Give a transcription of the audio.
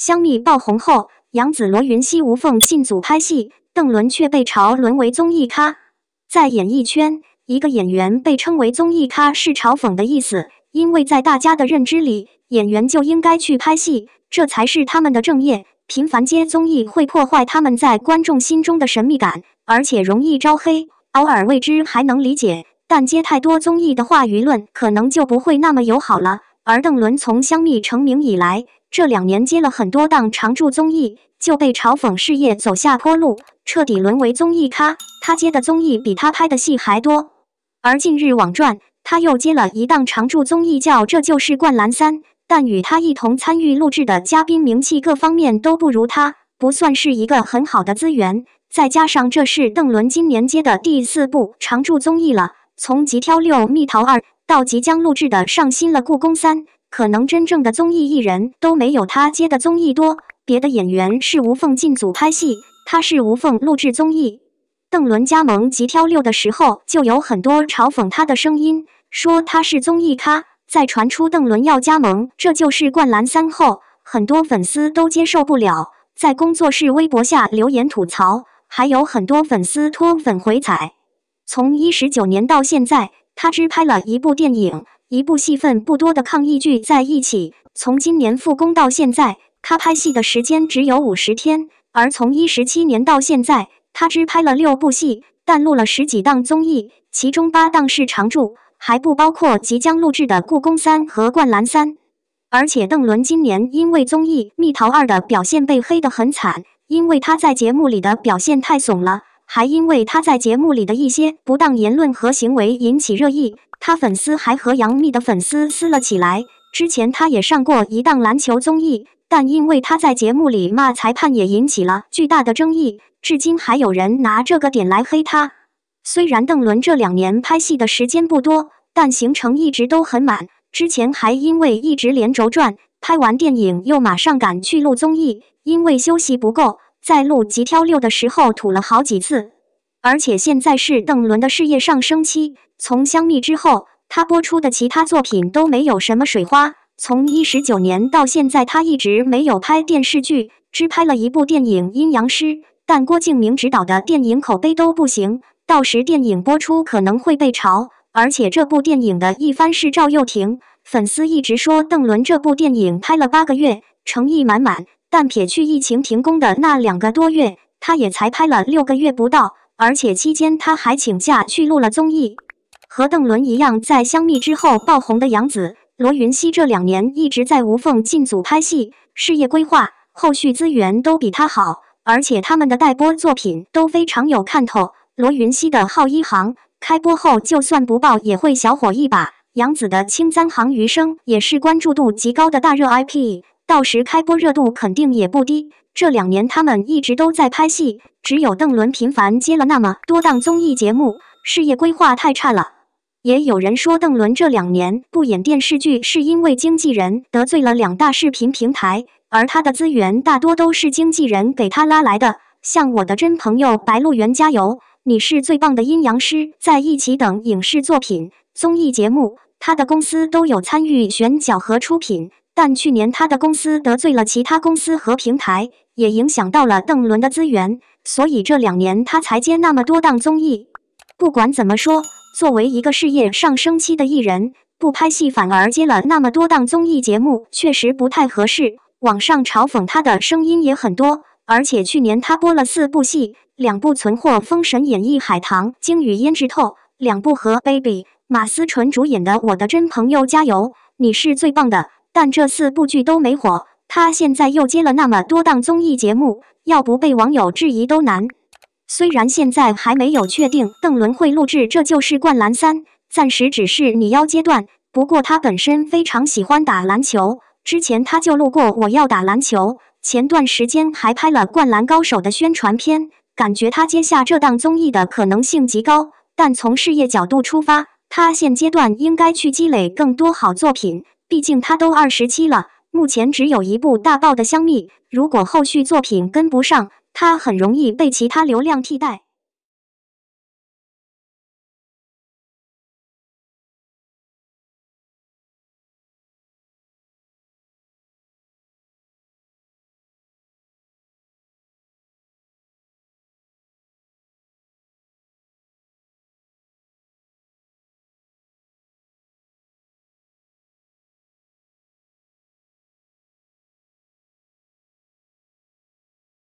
香蜜爆红后，杨紫、罗云熙无缝进组拍戏，邓伦却被嘲沦为综艺咖。在演艺圈，一个演员被称为综艺咖是嘲讽的意思，因为在大家的认知里，演员就应该去拍戏，这才是他们的正业。频繁接综艺会破坏他们在观众心中的神秘感，而且容易招黑。偶尔为之还能理解，但接太多综艺的话，舆论可能就不会那么友好了。而邓伦从香蜜成名以来，这两年接了很多档常驻综艺，就被嘲讽事业走下坡路，彻底沦为综艺咖。他接的综艺比他拍的戏还多。而近日网传他又接了一档常驻综艺，叫《这就是灌篮三》，但与他一同参与录制的嘉宾名气各方面都不如他，不算是一个很好的资源。再加上这是邓伦今年接的第四部常驻综艺了，从《急挑六》《蜜桃二》。到即将录制的上新了《故宫三》，可能真正的综艺艺人都没有他接的综艺多。别的演员是无缝进组拍戏，他是无缝录制综艺。邓伦加盟《极挑六》的时候，就有很多嘲讽他的声音，说他是综艺咖。在传出邓伦要加盟，这就是《灌篮三》后，很多粉丝都接受不了，在工作室微博下留言吐槽，还有很多粉丝脱粉回踩。从一十九年到现在。他只拍了一部电影，一部戏份不多的抗疫剧在一起。从今年复工到现在，他拍戏的时间只有五十天；而从一十七年到现在，他只拍了六部戏，但录了十几档综艺，其中八档是常驻，还不包括即将录制的《故宫三》和《灌篮三》。而且，邓伦今年因为综艺《蜜桃二》的表现被黑得很惨，因为他在节目里的表现太怂了。还因为他在节目里的一些不当言论和行为引起热议，他粉丝还和杨幂的粉丝撕了起来。之前他也上过一档篮球综艺，但因为他在节目里骂裁判，也引起了巨大的争议，至今还有人拿这个点来黑他。虽然邓伦这两年拍戏的时间不多，但行程一直都很满。之前还因为一直连轴转，拍完电影又马上赶去录综艺，因为休息不够。在录《极挑六的时候吐了好几次，而且现在是邓伦的事业上升期。从香蜜之后，他播出的其他作品都没有什么水花。从一十九年到现在，他一直没有拍电视剧，只拍了一部电影《阴阳师》，但郭敬明执导的电影口碑都不行。到时电影播出可能会被嘲，而且这部电影的一番是赵又廷，粉丝一直说邓伦这部电影拍了八个月，诚意满满。但撇去疫情停工的那两个多月，他也才拍了六个月不到，而且期间他还请假去录了综艺。和邓伦一样，在《香蜜》之后爆红的杨紫、罗云熙，这两年一直在无缝进组拍戏，事业规划、后续资源都比他好，而且他们的待播作品都非常有看头。罗云熙的《皓一行》开播后就算不爆也会小火一把，杨紫的《青簪行》余生也是关注度极高的大热 IP。到时开播热度肯定也不低。这两年他们一直都在拍戏，只有邓伦频繁接了那么多档综艺节目，事业规划太差了。也有人说，邓伦这两年不演电视剧，是因为经纪人得罪了两大视频平台，而他的资源大多都是经纪人给他拉来的。像《我的真朋友》《白鹿原》加油，《你是最棒的阴阳师》在一起等影视作品、综艺节目，他的公司都有参与选角和出品。但去年他的公司得罪了其他公司和平台，也影响到了邓伦的资源，所以这两年他才接那么多档综艺。不管怎么说，作为一个事业上升期的艺人，不拍戏反而接了那么多档综艺节目，确实不太合适。网上嘲讽他的声音也很多。而且去年他播了四部戏，两部存货《封神演义》《海棠》，《鲸与胭脂透》，两部和 Baby、马思纯主演的《我的真朋友》，加油，你是最棒的。但这四部剧都没火，他现在又接了那么多档综艺节目，要不被网友质疑都难。虽然现在还没有确定邓伦会录制，这就是《灌篮三》，暂时只是女邀阶段。不过他本身非常喜欢打篮球，之前他就录过《我要打篮球》，前段时间还拍了《灌篮高手》的宣传片，感觉他接下这档综艺的可能性极高。但从事业角度出发，他现阶段应该去积累更多好作品。毕竟他都二十七了，目前只有一部大爆的《香蜜》，如果后续作品跟不上，他很容易被其他流量替代。